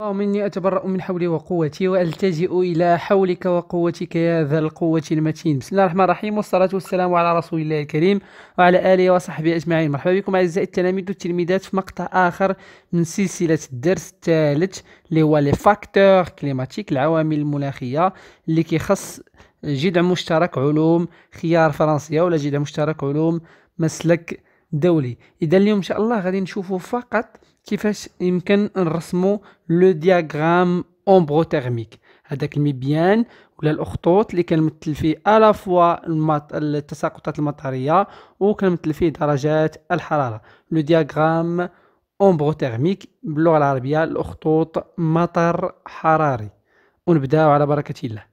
اللهم إني أتبرأ من حولي وقوتي وألتجئ إلى حولك وقوتك يا ذا القوة المتين بسم الله الرحمن الرحيم والصلاة والسلام على رسول الله الكريم وعلى آله وصحبه أجمعين مرحبا بكم أعزائي التلاميذ والتلميذات في مقطع آخر من سلسلة الدرس الثالث اللي هو لي فاكتور كليماتيك العوامل المناخية اللي كيخص جذع مشترك علوم خيار فرنسية ولا جذع مشترك علوم مسلك دولي إذا اليوم إن شاء الله غادي نشوفوا فقط كيفاش يمكن نرسمو لو دياغرام امبروثيرميك هذاك المبيان ولا الاخطوط اللي كنمثل فيه على فوا المط... التساقطات المطريه وكنمثل فيه درجات الحراره لو دياغرام امبروثيرميك باللغه العربيه الاخطوط مطر حراري ونبداو على بركه الله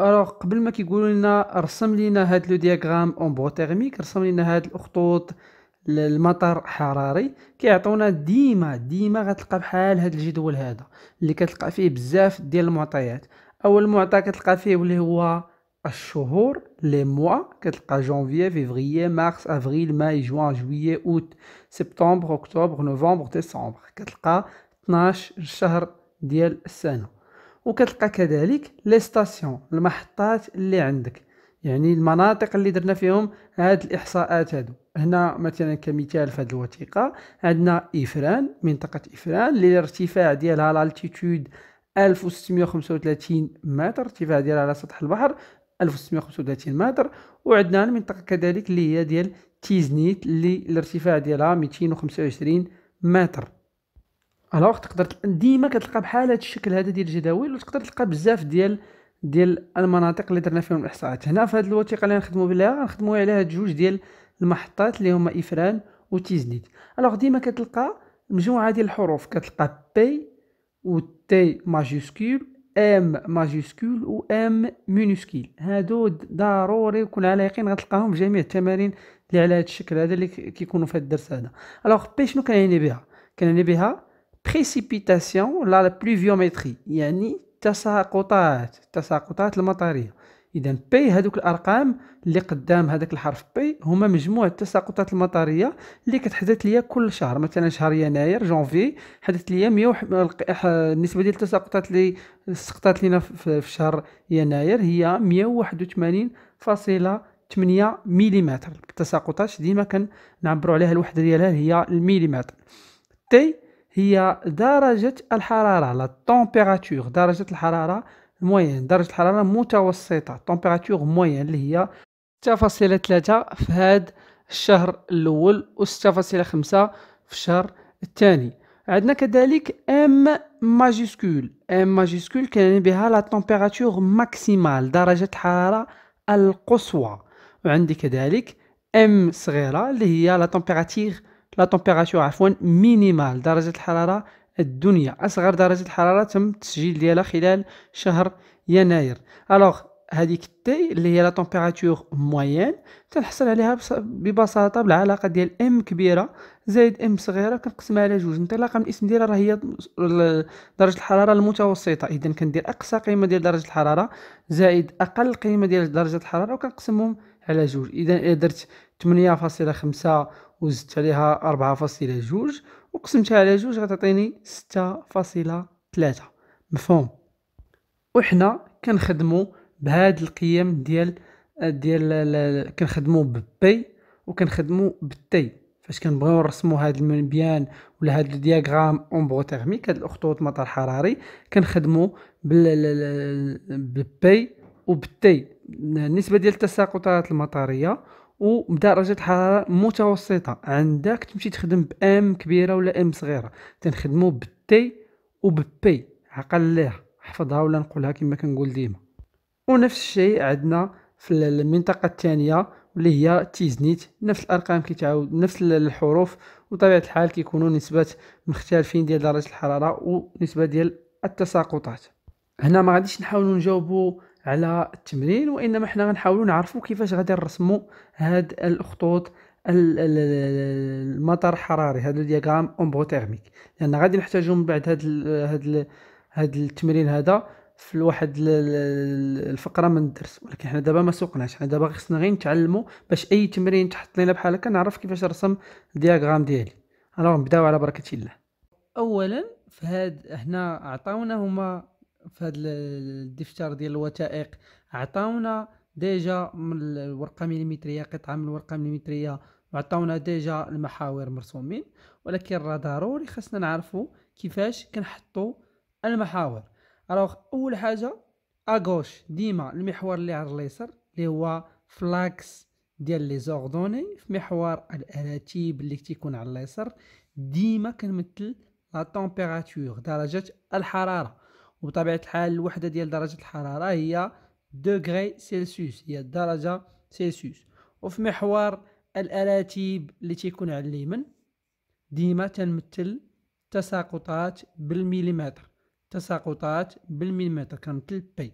الوغ قبل ما كيقولوا لنا رسم لينا هاد لو دياغرام امبروثيرميك رسم لينا هاد الاخطوط المطر حراري كيعطونا ديما ديما غتلقى بحال هذا الجدول هذا اللي كتلقى فيه بزاف ديال المعطيات اول معطى كتلقى فيه اللي هو الشهور لي موا كتلقى جانفي فيفري مارس افريل ماي جوان جويي اوت سبتمبر اكتوبر نوفمبر ديسمبر كتلقى 12 شهر ديال السنه وكتلقى كذلك لي ستاسيون المحطات اللي عندك يعني المناطق اللي درنا فيهم هاد الاحصاءات هادو هنا مثلا كمثال في هذه الوثيقه عندنا افران منطقه افران للارتفاع ديالها لالتيتود 1635 متر ارتفاع ديالها على سطح البحر 1635 متر وعندنا المنطقه كذلك اللي هي ديال تيزنيت اللي الارتفاع ديالها 225 متر الوغ تقدر ديما كتلقى بحال هذا الشكل هذا ديال الجداول وتقدر تلقى بزاف ديال ديال المناطق اللي درنا فيهم الاحصاءات هنا في هذه الوثيقه اللي غنخدموا بها غنخدموا على هاد جوج ديال المحطات اللي هما افران وتيزنيت الوغ ديما كتلقى مجموعه ديال الحروف كتلقى بي و تي ماجيسكول ام ماجيسكول و ام مينوسكيل هادو ضروري يكون على يقين غتلقاهم في جميع التمارين اللي على هذا الشكل هذا اللي كيكونوا في هذا الدرس هذا الوغ بي شنو كنعني بها كنعني بها بريسيبيتاسيون لا بلوفيومتري يعني تساقطات تساقطات المطريه اذا بي هذوك الارقام اللي قدام هذاك الحرف بي هما مجموع التساقطات المطريه اللي كتحدث ليا كل شهر مثلا شهر يناير جونفي حدث ليا 100 وح... النسبه ديال التساقطات اللي سقطات لينا في شهر يناير هي 181.8 ملم التساقطات ديما كنعبروا عليها الوحده ديالها هي المليمتر تي هي درجه الحراره لا طومبيراتور درجه الحراره الموين درجه الحراره متوسطه طومبيراتور موين اللي هي 6.3 في هاد الشهر الاول و 6.5 في الشهر الثاني عندنا كذلك ام ماجيسكول ام ماجيسكول كان بها لا طومبيراتور ماكسيمال درجه الحراره القصوى وعندي كذلك ام صغيره اللي هي لا طومبيراتير لا طومبيراتور عفوا مينيمال درجه الحراره الدنيا أصغر درجة حرارة تم التسجيل ديالها خلال شهر يناير ألوغ هذيك التي اللي هي لا تمبيراتور موين تنحصل عليها ببساطه بالعلاقه ديال ام كبيره زائد ام صغيره كنقسمها على جوج انطلاقا من الاسم ديالها راه هي درجه الحراره المتوسطه اذا كندير اقصى قيمه ديال درجه الحراره زائد اقل قيمه ديال درجه الحراره وكنقسمهم على جوج اذا درت 8.5 وزدت عليها 4.2 وقسمتها على جوج غتعطيني ستة فاصلة ثلاثة مفهوم وحنا كنخدمو بهاد القيم ديال ديال كنخدمو ببي وكنخدمو بالتي فاش كنبغيو نرسمو هاد المنبيان ولا هاد الدياغرام امبروتيرميك هاد الاخطوط مطر حراري كنخدمو بالبي وبالتي النسبه ديال التساقطات المطريه ودرجة حراره متوسطه عندك تمشي تخدم بام كبيره ولا ام صغيره تنخدمو بالتي وببي عقل حفظها ولا نقولها كما كنقول ديما ونفس الشيء عندنا في المنطقه الثانيه اللي هي تيزنيت نفس الارقام كيتعاود نفس الحروف وطبيعه الحال كيكونوا نسبات مختلفين ديال درجه الحراره ونسبه ديال التساقطات هنا ما غاديش نحاولوا نجاوبوا على التمرين وانما حنا غنحاولوا نعرفوا كيفاش غادي نرسموا هاد الخطوط المطر الحراري هذا دياغرام تيرميك لان يعني غادي نحتاجو من بعد هاد هاد هاد التمرين هذا في واحد الفقره من الدرس ولكن حنا دابا ما سوقناش حنا دابا خصنا غير نتعلموا باش اي تمرين تحط لينا بحال هكا نعرف كيفاش نرسم الدياغرام ديالي الوغ نبداو على بركه الله اولا في هاد هنا عطاونا هما في هذا الدفتر ديال الوثائق عطاونا ديجا من الورقه مليمتريه قطعه من الورقه مليمتريه وعطاونا ديجا المحاور مرسومين ولكن راه ضروري خاصنا نعرفوا كيفاش كنحطوا المحاور الوغ اول حاجه اغوش ديما المحور اللي على اليسر اللي هو فلاكس ديال لي زوردوني في محور الاراتيب اللي تيكون على اليسر ديما كنمثل لا درجه الحراره وبطبيعه الحال الوحده ديال درجه الحراره هي دوغري سيلسيوس هي الدرجه سيلسيوس وفي محور الاراتيب اللي تيكون على اليمين ديما تنمثل تساقطات بالمليمتر تساقطات بالمليمتر كنمثل بي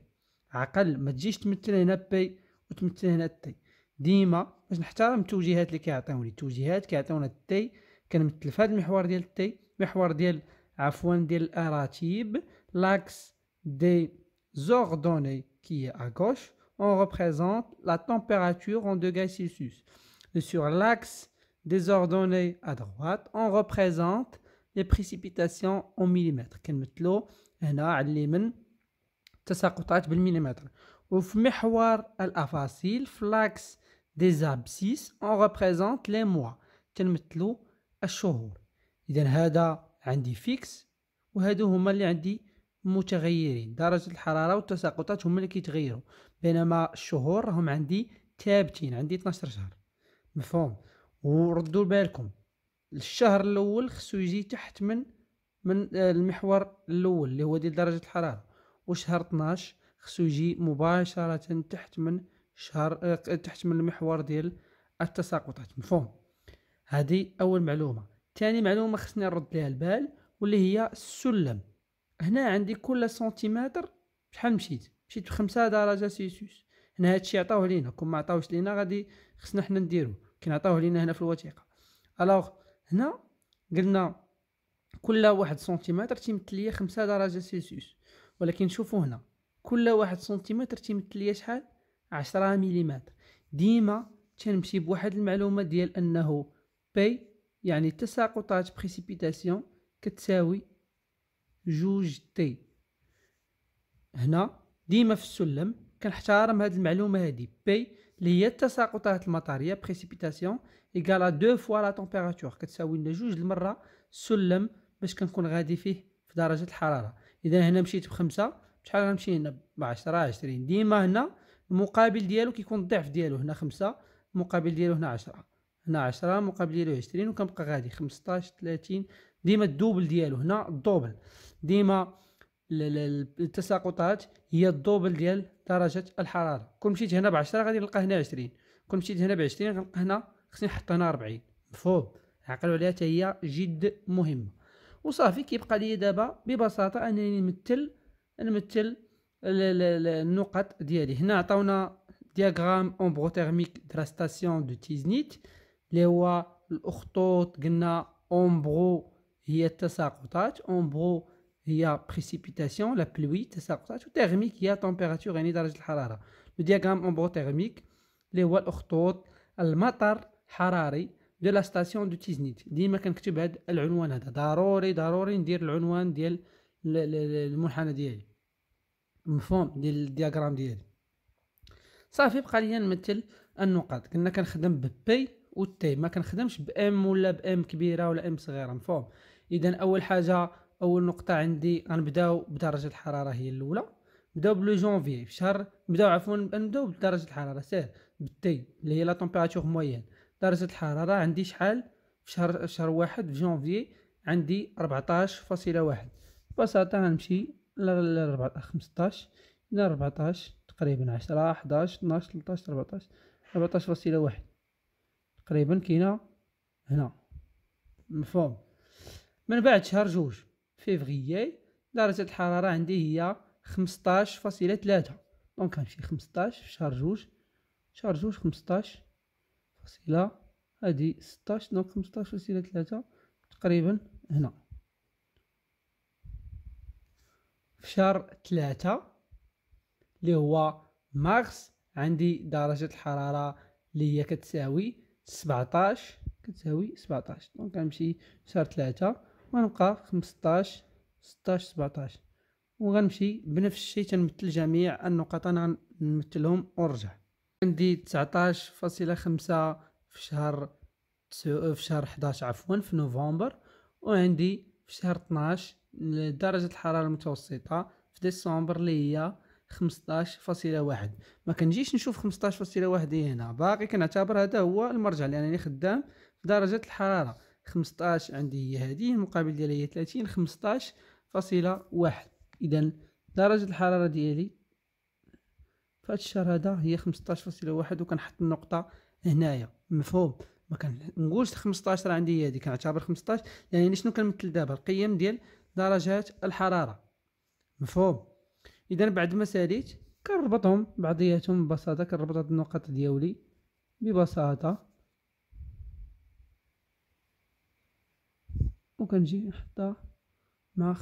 عقل ما تجيش تمثل هنا بي وتمثل هنا تي ديما باش نحترم التوجيهات اللي كيعطيوني التوجيهات كيعطيونا تي كنمثل في هذا المحور ديال تي محور ديال عفوا ديال الاراتيب L'axe des ordonnées qui est à gauche, on représente la température en degrés Celsius. Et sur l'axe des ordonnées à droite, on représente les précipitations en millimètres. كنمثلو هنا علمن التساقطات بالمليمتر. وفي محور الافاصيل في l'axe des abscisses on représente les mois كنمثلو الشهور. اذا هذا عندي فيكس وهادو هما اللي عندي متغيرين درجة الحرارة والتساقطات هما اللي كيتغيروا بينما الشهور راهم عندي ثابتين عندي 12 شهر مفهوم وردوا بالكم الشهر الاول خصو يجي تحت من من آه، المحور الاول اللي هو ديال درجة الحرارة وشهر 12 خصو يجي مباشرة تحت من شهر آه، تحت من المحور ديال التساقطات مفهوم هذه اول معلومة ثاني معلومة خصني نرد لها البال واللي هي السلم هنا عندي كل سنتيمتر شحال مشيت مشيت بخمسة درجة سيسوس هنا هادشي عطاوه لينا كون ما عطاوش لينا غادي خصنا حنا نديرو كين عطاوه لينا هنا في الوثيقة الوغ هنا قلنا كل واحد سنتيمتر تيمثل ليا خمسة درجة سيسوس ولكن شوفوا هنا كل واحد سنتيمتر تيمثل ليا شحال عشرة مليمتر ديما تنمشي بواحد المعلومة ديال أنه بي يعني تساقطات بريسيبيتاسيون كتساوي جوج تي هنا ديما في السلم كنحترم هاد المعلومه هادي بي اللي هي التساقطات المطريه بريسيبيتاسيون ايكالا دو فوا لا تمبيراتور كتساوي لنا جوج المره السلم باش كنكون غادي فيه في درجه الحراره اذا هنا مشيت بخمسة بشحال غنمشي هنا ب 10 20 ديما هنا المقابل ديالو كيكون الضعف ديالو هنا خمسة المقابل ديالو هنا عشرة هنا عشرة المقابل ديالو عشرين وكنبقى غادي خمسطاش تلاتين ديما الدوبل ديالو هنا الدوبل ديما التساقطات هي الدوبل ديال درجه الحراره كون مشيت هنا بعشرة غادي نلقى هنا عشرين كون مشيت هنا بعشرين غنلقى هنا خصني نحط هنا ربعين مفهوم عقلوا عليها تاهي هي جد مهمه وصافي كيبقى لي دابا ببساطه انني نمثل نمثل النقط ديالي هنا عطاونا دياغرام امبروثيرميك دراستاسيون دو تيزنيت اللي هو الاخطوط قلنا امبرو هي التساقطات اون بغو هي بريسيبيتاسيون لا بلوي تساقطات وتيرميك هي تمبيراتور يعني درجه الحراره لو دياغرام اون بغو ترميك اللي هو الاخطوط المطر حراري دو لا ستاسيون دو تيزنيت ديما كنكتب هذا العنوان هذا ضروري ضروري ندير العنوان ديال المنحنى ديالي مفهوم ديال الدياغرام ديالي صافي بقى ليا نمثل النقاط كنا كنخدم ببي و تي ما كنخدمش بام ولا بام كبيره ولا ام صغيره مفهوم اذا اول حاجه اول نقطه عندي غنبداو بدرجه الحراره هي الاولى نبداو بلو جونفي في شهر نبداو عفوا نبداو بدرجه الحراره سهل بالتي اللي هي لا تمبيراتور مويان درجه الحراره عندي شحال في شهر شهر واحد في جونفي عندي 14.1 ببساطه غنمشي ل 15 الى 14 تقريبا 10 11 12 13 14 14.1 تقريبا كاينه هنا مفهوم من بعد شهر جوج فيفغيي درجة الحرارة عندي هي خمسطاش فاصلة تلاتة دونك غنمشي خمسطاش في شهر جوج شهر جوج خمسطاش فاصلة هادي ستاش دونك خمسطاش فاصلة تلاتة تقريبا هنا في شهر تلاتة اللي هو مارس عندي درجة الحرارة اللي هي كتساوي سبعطاش كتساوي سبعطاش دونك غنمشي شهر تلاتة وغنبقى 15 16 17 وغنمشي بنفس الشيء تنمثل جميع النقاط انا غنمثلهم ونرجع عندي 19.5 في شهر في شهر 11 عفوا في نوفمبر وعندي في شهر 12 درجة الحرارة المتوسطة في ديسمبر اللي هي 15.1 ما كنجيش نشوف 15.1 هنا باقي كنعتبر هذا هو المرجع لانني خدام في درجة الحرارة 15 عندي هي هذه المقابل ديالها هي 30 15 فاصلة واحد إذا درجة الحرارة ديالي فهاد الشهر هذا هي فاصلة واحد وكنحط النقطة هنايا مفهوم ما كنقولش 15 راه عندي هي هذه كنعتبر 15 يعني شنو كنمثل دابا القيم ديال درجات الحرارة مفهوم إذا بعد ما ساليت كنربطهم بعضياتهم ببساطة كنربط هاد النقط ديالي ببساطة وكنجي نحطها مع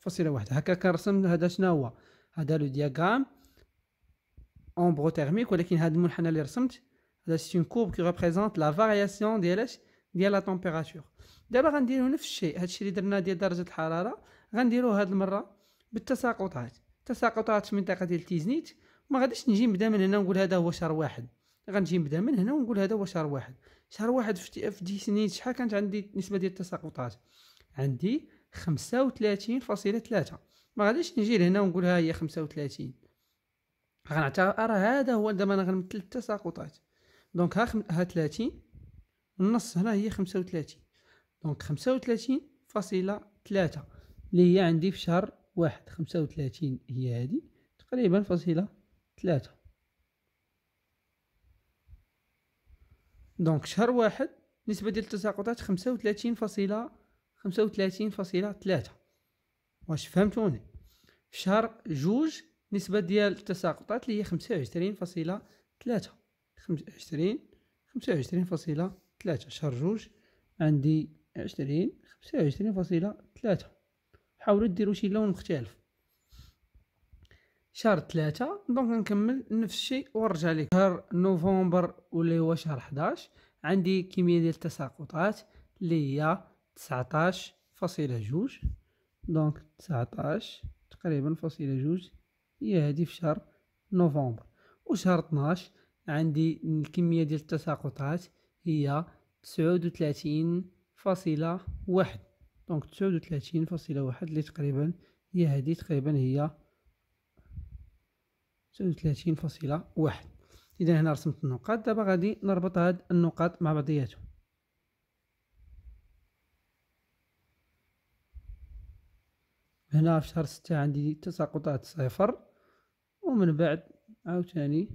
فاصله واحد هكا كنرسم هذا شنو هو هذا لو دياغرام امبرو تيرميك ولكن هذا المنحنى اللي رسمت هذا سي اون كوب كي ريبريزونت لا فارياسيون ديال اش ديال لا تمبيراتور دابا غنديرو نفس الشيء هذا الشيء اللي درنا ديال درجه الحراره غنديروه هذه المره بالتساقطات تساقطات في منطقه ديال تيزنيت ما غاديش نجي نبدا من هنا نقول هذا هو شهر واحد غنجي نبدا من هنا ونقول هذا هو شهر واحد شهر واحد في دي سنين شحال كانت عندي نسبة ديال التساقطات عندي خمسة وثلاثين فاصلة ثلاثة ما غاديش نجي لهنا ونقول ها هي خمسة وثلاثين غنعتبر هذا هو دابا انا غنمثل التساقطات دونك ها خم... ها ثلاثين النص هنا هي خمسة وثلاثين دونك خمسة وثلاثين فاصلة ثلاثة اللي هي عندي في شهر واحد خمسة وثلاثين هي هذه تقريبا فاصلة ثلاثة دونك شهر واحد نسبة ديال التساقطات خمسة وثلاثين فاصلة خمسة وثلاثين فاصلة ثلاثة واش فهمتوني في شهر جوج نسبة ديال التساقطات اللي هي خمسة وعشرين فاصلة ثلاثة خمسة وعشرين خمسة وعشرين فاصلة ثلاثة شهر جوج عندي عشرين خمسة وعشرين فاصلة ثلاثة حاولوا ديروا شي لون مختلف شهر ثلاثة دونك نكمل نفس الشيء ونرجع لك شهر نوفمبر واللي هو شهر 11 عندي كمية ديال التساقطات اللي هي 19 فاصلة جوج دونك 19 تقريبا فاصلة جوج هي هادي في شهر نوفمبر وشهر 12 عندي الكمية ديال التساقطات هي تسعود وثلاثين فاصلة واحد دونك تسعود وثلاثين فاصلة واحد اللي تقريبا هي هادي تقريبا هي فاصلة واحد اذا هنا رسمت النقاط دابا غادي نربط هاد النقاط مع بعضياتهم هنا في شهر ستة عندي تساقطات صفر ومن بعد عاوتاني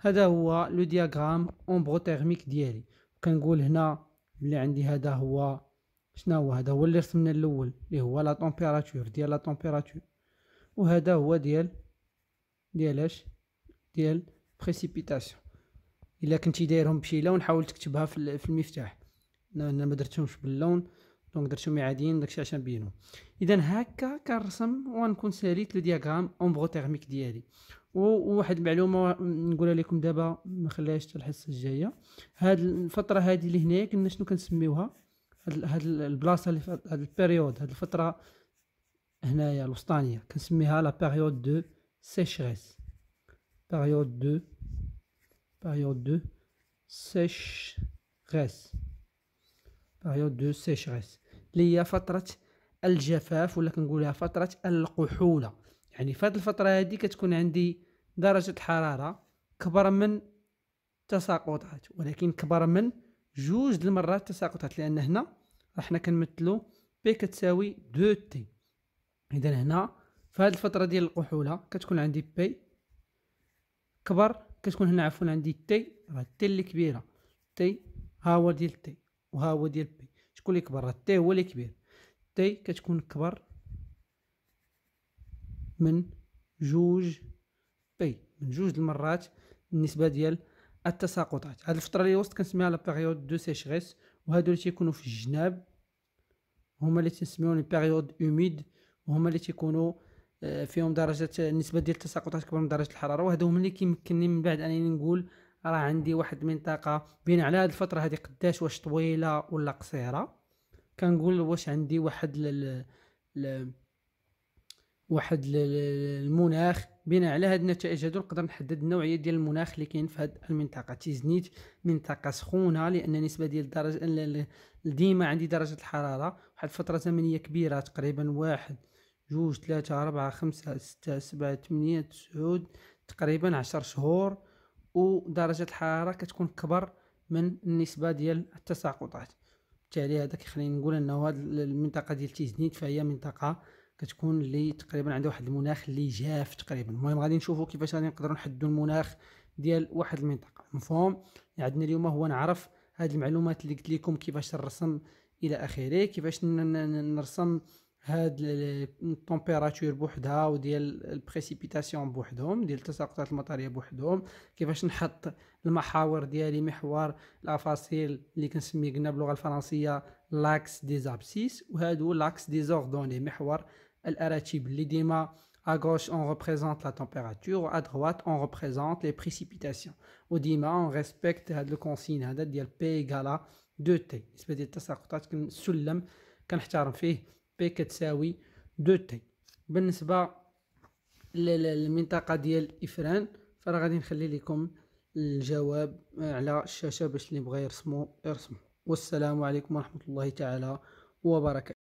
هذا هو لو دياغرام تيغميك ديالي كنقول هنا بلي عندي هذا هو شنو هو هذا هو اللي رسمنا الاول اللي هو لا طومبيراتور ديال لا طومبيراتور وهذا هو ديال ديال اش ديال بريسيبيتاسيون الا كنتي دايرهم بشي لون حاول تكتبها في المفتاح لان ما درتهمش باللون دونك درتهم عاديين داكشي عشان بينو اذا هكا كنرسم ونكون ساليت لو دياغرام اومبرو تيرميك ديالي وواحد المعلومه نقولها لكم دابا ما خليهاش حتى الحصه الجايه هاد الفتره هادي اللي هنايا كنا شنو كنسميوها هاد البلاصه اللي هاد البيريود هاد الفتره هنايا الوسطانيه كنسميها لا بيريود دو سيشريس بيريود دو بيريود دو سيشريس بيريود دو سيشريس اللي هي فتره الجفاف ولا كنقولها فتره القحوله يعني في هاد الفتره هادي كتكون عندي درجه الحراره كبر من التساقطات ولكن كبر من جوج د المرات تساقطات لان هنا راحنا كنمثلو بي كتساوي دو تي اذا هنا في هذه الفتره ديال القحوله كتكون عندي بي كبر كتكون هنا عفوا عندي تي راه تي اللي كبيره تي ها هو ديال تي وها هو ديال بي شكون اللي كبر راه تي هو اللي كبير تي كتكون كبر من جوج بي من جوج المرات النسبه ديال التساقطات هذه الفتره اللي وسط كنسميها لا بيريود دو سيشريس وهادو اللي تيكونوا في الجناب هما اللي تنسميو لي بيريود اوميد وهما اللي تيكونوا آه، فيهم درجه النسبه ديال التساقطات كبر من درجه الحراره وهذا هما اللي كيمكنني من بعد انني نقول راه عندي واحد المنطقه بين على هذه الفتره هذه قداش واش طويله ولا قصيره كنقول واش عندي واحد واحد المناخ بناء على هاد النتائج هادو نقدر نحدد النوعيه ديال المناخ اللي كاين في هاد المنطقه تيزنيت منطقه سخونه لان نسبه ديال الدرجه ديما عندي درجه الحراره واحد الفتره زمنيه كبيره تقريبا واحد جوج ثلاثة أربعة خمسة ستة سبعة ثمانية تسعود تقريبا عشر شهور ودرجة الحرارة كتكون كبر من النسبة ديال التساقطات بالتالي هذا كيخليني نقول أنه هاد المنطقة ديال تيزنيت فهي منطقة كتكون اللي تقريبا عندها واحد المناخ اللي جاف تقريبا المهم غادي نشوفوا كيفاش غادي نقدروا نحدوا المناخ ديال واحد المنطقه مفهوم عندنا اليوم هو نعرف هذه المعلومات اللي قلت لكم كيفاش نرسم الى اخره كيفاش نرسم هاد التمبيراتور بوحدها وديال البريسيبيتاسيون بوحدهم ديال التساقطات المطريه بوحدهم كيفاش نحط المحاور ديالي محور الافاصيل اللي كنسميه قلنا باللغه الفرنسيه لاكس دي زابسيس وهادو لاكس دي زوردوني محور À gauche, on représente la température. À droite, on représente les précipitations. Au dima, on respecte le consigne. de P égale à 2T. cest كنحترم فيه P كتساوي 2T. ديال غادي نخلي لكم الجواب على باش اللي يرسمو والسلام عليكم